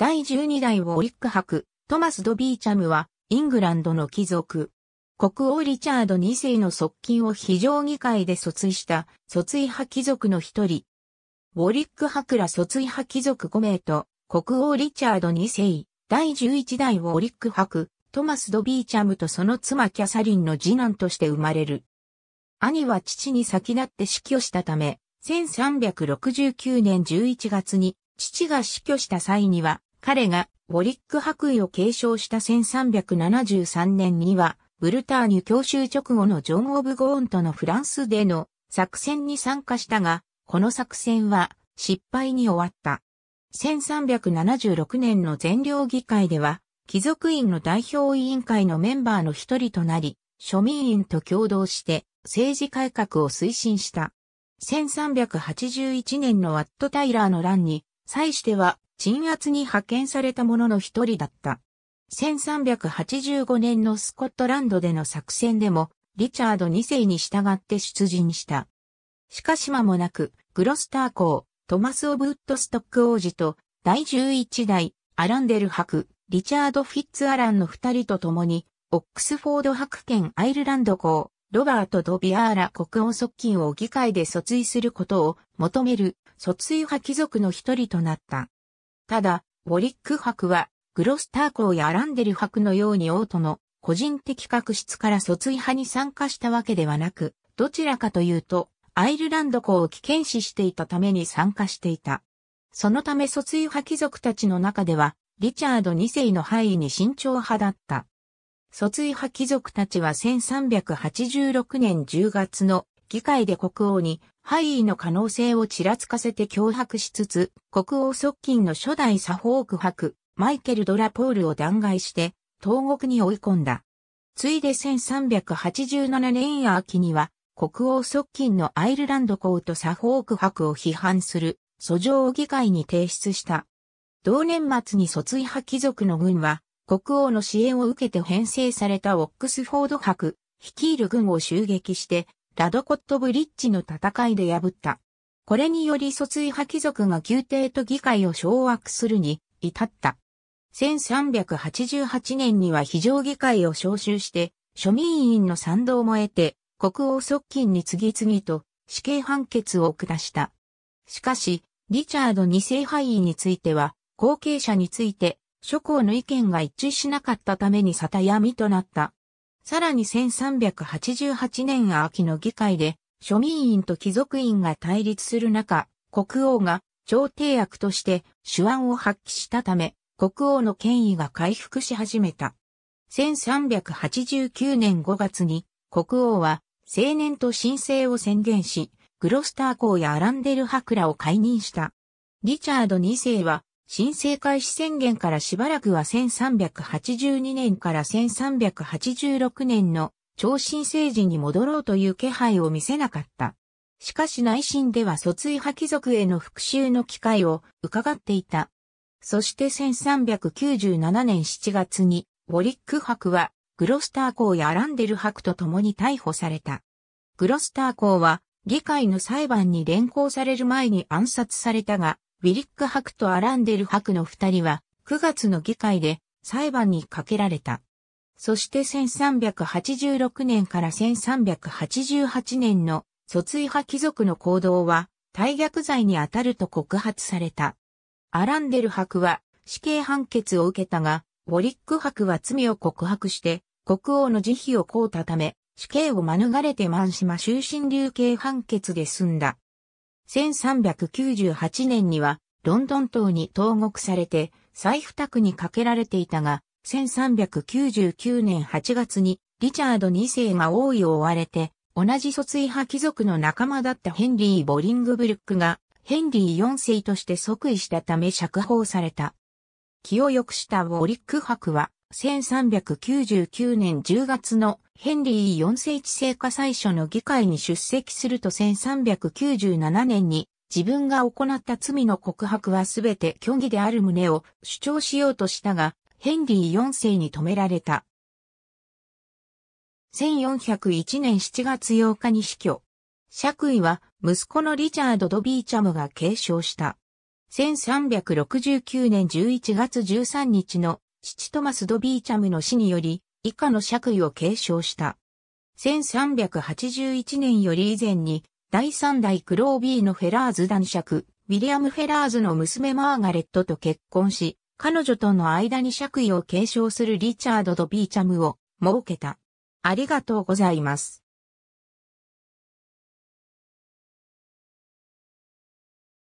第12代ウォリック博、トマス・ド・ビーチャムは、イングランドの貴族。国王リチャード2世の側近を非常議会で訴追した、訴追派貴族の一人。ウォリック博ら訴追派貴族5名と、国王リチャード2世、第11代ウォリック博、トマス・ド・ビーチャムとその妻キャサリンの次男として生まれる。兄は父に先立って死去したため、1369年11月に父が死去した際には彼がウォリック白衣を継承した1373年には、ブルターニュ教習直後のジョン・オブ・ゴーンとのフランスでの作戦に参加したが、この作戦は失敗に終わった。1376年の全領議会では、貴族院の代表委員会のメンバーの一人となり、庶民院と共同して政治改革を推進した。1381年のワット・タイラーの乱に、際しては鎮圧に派遣された者の一人だった。1385年のスコットランドでの作戦でも、リチャード2世に従って出陣した。しかし間もなく、グロスター公、トマス・オブ・ウッドストック王子と、第11代、アランデル博、リチャード・フィッツ・アランの二人と共に、オックスフォード博兼アイルランド公、ロバート・ドビアーラ国王側近を議会で訴追することを求める訴追派貴族の一人となった。ただ、ウォリック博は、グロスター校やアランデル博のように王都の個人的確執から卒位派に参加したわけではなく、どちらかというと、アイルランド校を危険視していたために参加していた。そのため卒位派貴族たちの中では、リチャード2世の範囲に慎重派だった。卒位派貴族たちは1386年10月の議会で国王に敗位の可能性をちらつかせて脅迫しつつ、国王側近の初代サフォーク伯、マイケル・ドラポールを弾劾して、東国に追い込んだ。ついで1387年秋には、国王側近のアイルランド公とサフォーク伯を批判する、訴状を議会に提出した。同年末に卒位派貴族の軍は、国王の支援を受けて編成されたオックスフォード伯、率いる軍を襲撃して、ラドコットブリッジの戦いで破った。これにより疎追派貴族が宮廷と議会を掌握するに至った。1388年には非常議会を招集して、庶民員の賛同も得て、国王側近に次々と死刑判決を下した。しかし、リチャード二世敗位については、後継者について、諸侯の意見が一致しなかったために沙汰闇となった。さらに1388年秋の議会で、庶民院と貴族院が対立する中、国王が朝廷役として手腕を発揮したため、国王の権威が回復し始めた。1389年5月に国王は青年と申請を宣言し、グロスター公やアランデル博らを解任した。リチャード2世は申請開始宣言からしばらくは1382年から1386年の超新政治に戻ろうという気配を見せなかった。しかし内心では卒位派貴族への復讐の機会を伺っていた。そして1397年7月に、ウォリック博は、グロスター公やアランデル博と共に逮捕された。グロスター公は、議会の裁判に連行される前に暗殺されたが、ウィリック博とアランデル博の二人は、9月の議会で裁判にかけられた。そして1386年から1388年の訴追派貴族の行動は、大逆罪に当たると告発された。アランデル博は死刑判決を受けたが、ウォリック博は罪を告白して、国王の慈悲を請うたため、死刑を免れて満島終身流刑判決で済んだ。1398年にはロンドン島に投獄されて再付託にかけられていたが、1399年8月にリチャード2世が王位を追われて、同じ卒位派貴族の仲間だったヘンリー・ボリングブルックがヘンリー4世として即位したため釈放された。気を良くしたウォリック博は1399年10月のヘンリー4世治世下最初の議会に出席すると1397年に自分が行った罪の告白はすべて虚偽である旨を主張しようとしたが、ヘンリー4世に止められた。1401年7月8日に死去。爵位は息子のリチャード・ドビーチャムが継承した。1369年11月13日の父トマス・ド・ビーチャムの死により、以下の爵位を継承した。1381年より以前に、第三代クロービーのフェラーズ男爵、ウィリアム・フェラーズの娘マーガレットと結婚し、彼女との間に爵位を継承するリチャード・ド・ビーチャムを設けた。ありがとうございます。